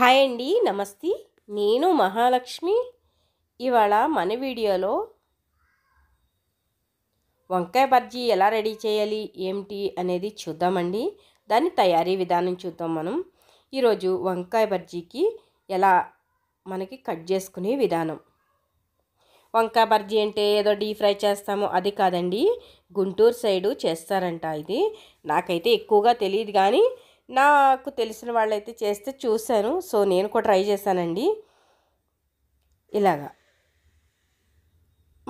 hi అండి నమస్తే నేను మహాలక్ష్మి ఇవాళ మన వీడియోలో వంకాయ బజ్జీ ఎలా రెడీ చేయాలి ఏమిటి అనేది చూద్దామండి దాని తయారీ విధానం చూద్దాం మనం ఈరోజు వంకాయ బజ్జీకి ఎలా మనకి కట్ చేసుకునే విధానం వంకాయ బజ్జీ అంటే ఏదో డీప్ ఫ్రై చేస్తాము అది కాదండి గుంటూరు సైడు చేస్తారంట ఇది నాకైతే ఎక్కువగా తెలియదు కానీ నాకు తెలిసిన వాళ్ళైతే చేస్తే చూశాను సో నేను కూడా ట్రై చేశానండి ఇలాగా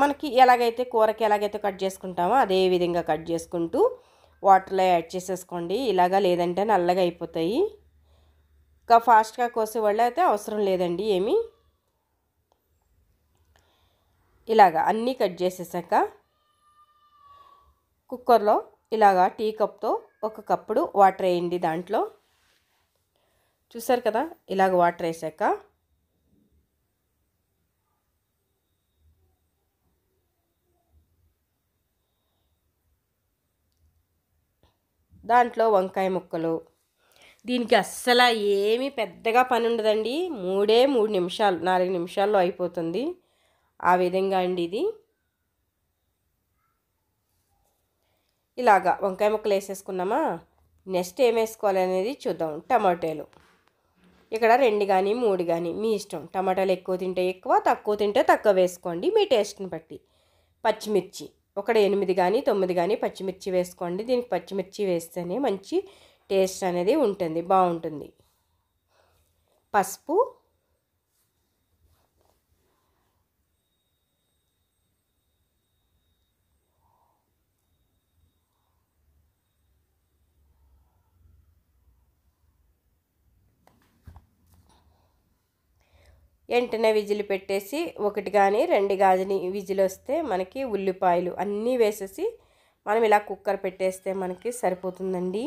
మనకి ఎలాగైతే కూరకి ఎలాగైతే కట్ చేసుకుంటామో అదే విధంగా కట్ చేసుకుంటూ వాటర్లో యాడ్ చేసేసుకోండి ఇలాగా లేదంటే నల్లగా అయిపోతాయి ఇంకా ఫాస్ట్గా కోసే వాళ్ళు అయితే అవసరం లేదండి ఏమి ఇలాగా అన్నీ కట్ చేసేసాక కుక్కర్లో ఇలాగా టీ కప్తో ఒక కప్పుడు వాటర్ వేయండి దాంట్లో చూసారు కదా ఇలాగ వాటర్ వేసాక దాంట్లో వంకాయ ముక్కలు దీనికి అస్సలు ఏమీ పెద్దగా పని ఉండదండి మూడే మూడు నిమిషాలు నాలుగు నిమిషాల్లో అయిపోతుంది ఆ విధంగా అండి ఇది ఇలాగా వంకాయ ముక్కలు వేసేసుకున్నామా నెక్స్ట్ ఏం వేసుకోవాలి అనేది చూద్దాం టమాటోలు ఇక్కడ రెండు కానీ మూడు కానీ మీ ఇష్టం టమాటాలు ఎక్కువ తింటే ఎక్కువ తక్కువ తింటే తక్కువ వేసుకోండి మీ టేస్ట్ని బట్టి పచ్చిమిర్చి ఒక ఎనిమిది కానీ తొమ్మిది కానీ పచ్చిమిర్చి వేసుకోండి దీనికి పచ్చిమిర్చి వేస్తేనే మంచి టేస్ట్ అనేది ఉంటుంది బాగుంటుంది పసుపు వెంటనే విజిల్ పెట్టేసి ఒకటి కానీ రెండు గాజుని విజిల్ వస్తే మనకి ఉల్లిపాయలు అన్నీ వేసేసి మనం ఇలా కుక్కర్ పెట్టేస్తే మనకి సరిపోతుందండి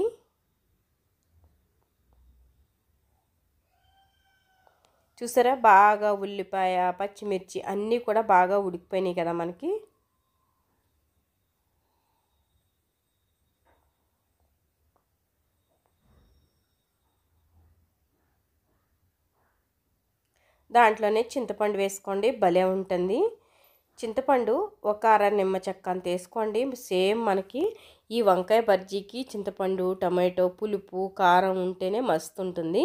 చూసారా బాగా ఉల్లిపాయ పచ్చిమిర్చి అన్నీ కూడా బాగా ఉడికిపోయినాయి కదా మనకి దాంట్లోనే చింతపండు వేసుకోండి భలే ఉంటుంది చింతపండు ఒక అర నిమ్మ చెక్క వేసుకోండి సేమ్ మనకి ఈ వంకాయ బజ్జీకి చింతపండు టమాటో పులుపు కారం ఉంటేనే మస్తు ఉంటుంది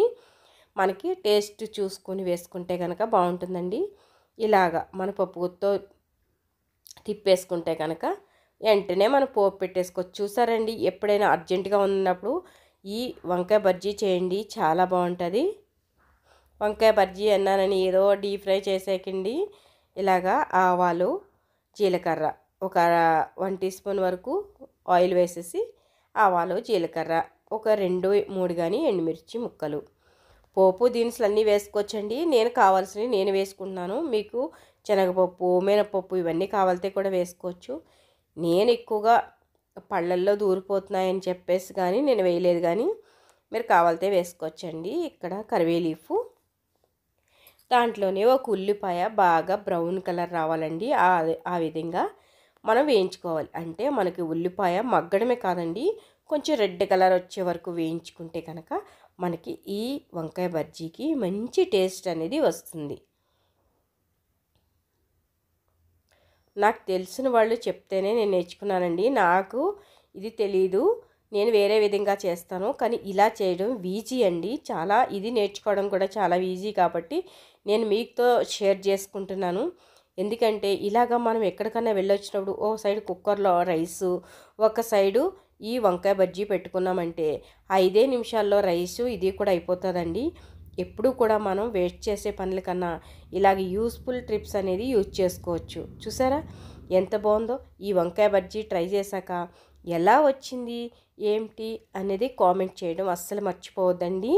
మనకి టేస్ట్ చూసుకొని వేసుకుంటే కనుక బాగుంటుందండి ఇలాగా మన పప్పుతో తిప్పేసుకుంటే కనుక వెంటనే మనం పోపు పెట్టేసుకోవచ్చు చూసారండి ఎప్పుడైనా అర్జెంటుగా ఉన్నప్పుడు ఈ వంకాయ బజ్జీ చేయండి చాలా బాగుంటుంది వంకాయ బజ్జీ అన్నానని ఏదో డీప్ ఫ్రై చేసేకండి ఇలాగా ఆవాలు జీలకర్ర ఒక వన్ టీ స్పూన్ వరకు ఆయిల్ వేసేసి ఆవాలు జీలకర్ర ఒక రెండు మూడు కానీ ఎండుమిర్చి ముక్కలు పోపు దినుసులు అన్నీ వేసుకోవచ్చండి నేను కావాల్సినవి నేను వేసుకుంటున్నాను మీకు శనగపప్పు మినపప్పు ఇవన్నీ కావాలితే కూడా వేసుకోవచ్చు నేను ఎక్కువగా పళ్ళల్లో దూరిపోతున్నాయని చెప్పేసి కానీ నేను వేయలేదు కానీ మీరు కావాలితే వేసుకోవచ్చండి ఇక్కడ కరివే లీఫ్ దాంట్లోనే ఒక ఉల్లిపాయ బాగా బ్రౌన్ కలర్ రావాలండి ఆ విధంగా మనం వేయించుకోవాలి అంటే మనకి ఉల్లిపాయ మగ్గడమే కాదండి కొంచెం రెడ్ కలర్ వచ్చే వరకు వేయించుకుంటే కనుక మనకి ఈ వంకాయ బజ్జీకి మంచి టేస్ట్ అనేది వస్తుంది నాకు తెలిసిన వాళ్ళు చెప్తేనే నేను నేర్చుకున్నానండి నాకు ఇది తెలీదు నేను వేరే విధంగా చేస్తాను కానీ ఇలా చేయడం ఈజీ అండి చాలా ఇది నేర్చుకోవడం కూడా చాలా ఈజీ కాబట్టి నేను మీతో షేర్ చేసుకుంటున్నాను ఎందుకంటే ఇలాగ మనం ఎక్కడికైనా వెళ్ళొచ్చినప్పుడు ఓ సైడ్ కుక్కర్లో రైసు ఒక సైడు ఈ వంకాయ బజ్జీ పెట్టుకున్నామంటే ఐదే నిమిషాల్లో రైసు ఇది కూడా అయిపోతుందండి ఎప్పుడు కూడా మనం వేస్ట్ చేసే పనుల కన్నా ఇలాగ యూస్ఫుల్ ట్రిప్స్ అనేది యూజ్ చేసుకోవచ్చు చూసారా ఎంత బాగుందో ఈ వంకాయ బజ్జీ ట్రై చేశాక ఎలా వచ్చింది ఏంటి అనేది కామెంట్ చేయడం అస్సలు మర్చిపోవద్దండి